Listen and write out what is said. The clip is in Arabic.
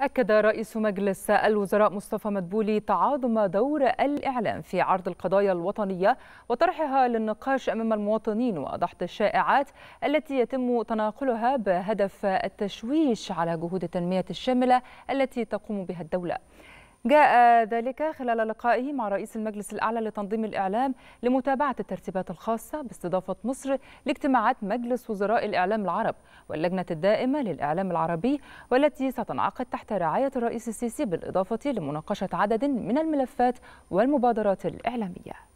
أكد رئيس مجلس الوزراء مصطفى مدبولي تعاظم دور الإعلام في عرض القضايا الوطنية وطرحها للنقاش أمام المواطنين وضحت الشائعات التي يتم تناقلها بهدف التشويش على جهود التنمية الشاملة التي تقوم بها الدولة. جاء ذلك خلال لقائه مع رئيس المجلس الأعلى لتنظيم الإعلام لمتابعة الترتيبات الخاصة باستضافة مصر لاجتماعات مجلس وزراء الإعلام العرب واللجنة الدائمة للإعلام العربي والتي ستنعقد تحت رعاية الرئيس السيسي بالإضافة لمناقشة عدد من الملفات والمبادرات الإعلامية